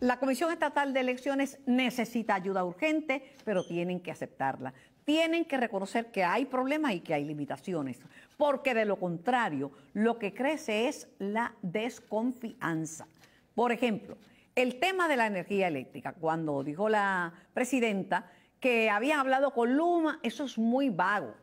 La Comisión Estatal de Elecciones necesita ayuda urgente, pero tienen que aceptarla. Tienen que reconocer que hay problemas y que hay limitaciones, porque de lo contrario, lo que crece es la desconfianza. Por ejemplo, el tema de la energía eléctrica, cuando dijo la presidenta que había hablado con Luma, eso es muy vago.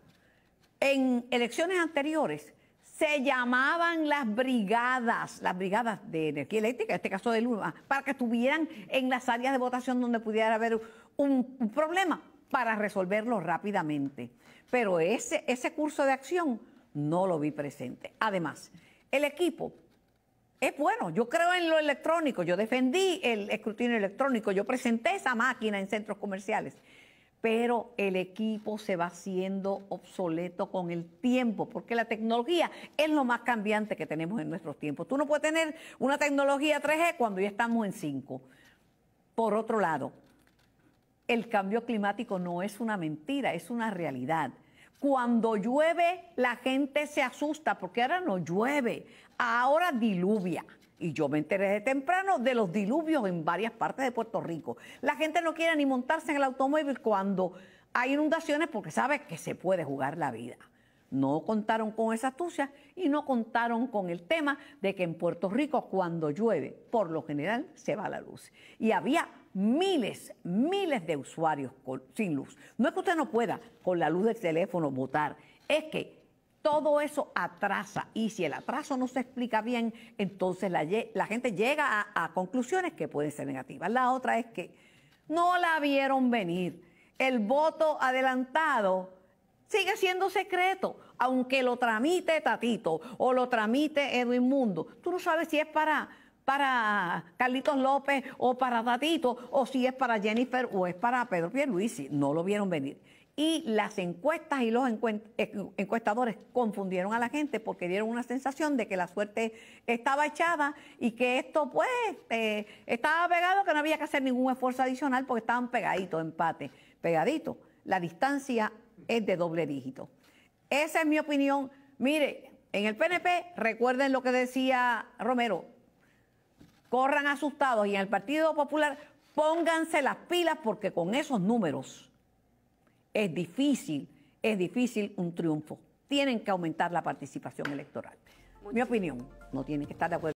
En elecciones anteriores, se llamaban las brigadas, las brigadas de energía eléctrica, en este caso de Luma, ah, para que estuvieran en las áreas de votación donde pudiera haber un, problema para resolverlo rápidamente. Pero ese, ese curso de acción no lo vi presente. Además, el equipo es bueno, yo creo en lo electrónico, yo defendí el escrutinio electrónico, yo presenté esa máquina en centros comerciales, pero el equipo se va haciendo obsoleto con el tiempo, porque la tecnología es lo más cambiante que tenemos en nuestros tiempos. Tú no puedes tener una tecnología 3G cuando ya estamos en 5. Por otro lado, el cambio climático no es una mentira, es una realidad. Cuando llueve, la gente se asusta porque ahora no llueve, ahora diluvia. Y yo me enteré de temprano de los diluvios en varias partes de Puerto Rico. La gente no quiere ni montarse en el automóvil cuando hay inundaciones porque sabe que se puede jugar la vida. No contaron con esa astucia y no contaron con el tema de que en Puerto Rico cuando llueve, por lo general, se va la luz. Y había miles, miles de usuarios sin luz. No es que usted no pueda con la luz del teléfono votar, es que todo eso atrasa. Y si el atraso no se explica bien, entonces la, gente llega a, conclusiones que pueden ser negativas. La otra es que no la vieron venir. El voto adelantado sigue siendo secreto, aunque lo tramite Tatito o lo tramite Edwin Mundo. Tú no sabes si es para Carlitos López o para Tatito, o si es para Jennifer o es para Pedro Pierluisi, no lo vieron venir y las encuestas y los eh, encuestadores confundieron a la gente porque dieron una sensación de que la suerte estaba echada y que esto pues eh, estaba pegado, que no había que hacer ningún esfuerzo adicional porque estaban pegaditos, empate, pegaditos. La distancia es de doble dígito. Esa es mi opinión. Mire, en el PNP, recuerden lo que decía Romero, corran asustados y en el Partido Popular pónganse las pilas porque con esos números es difícil, es difícil un triunfo. Tienen que aumentar la participación electoral. Mi opinión, no tienen que estar de acuerdo.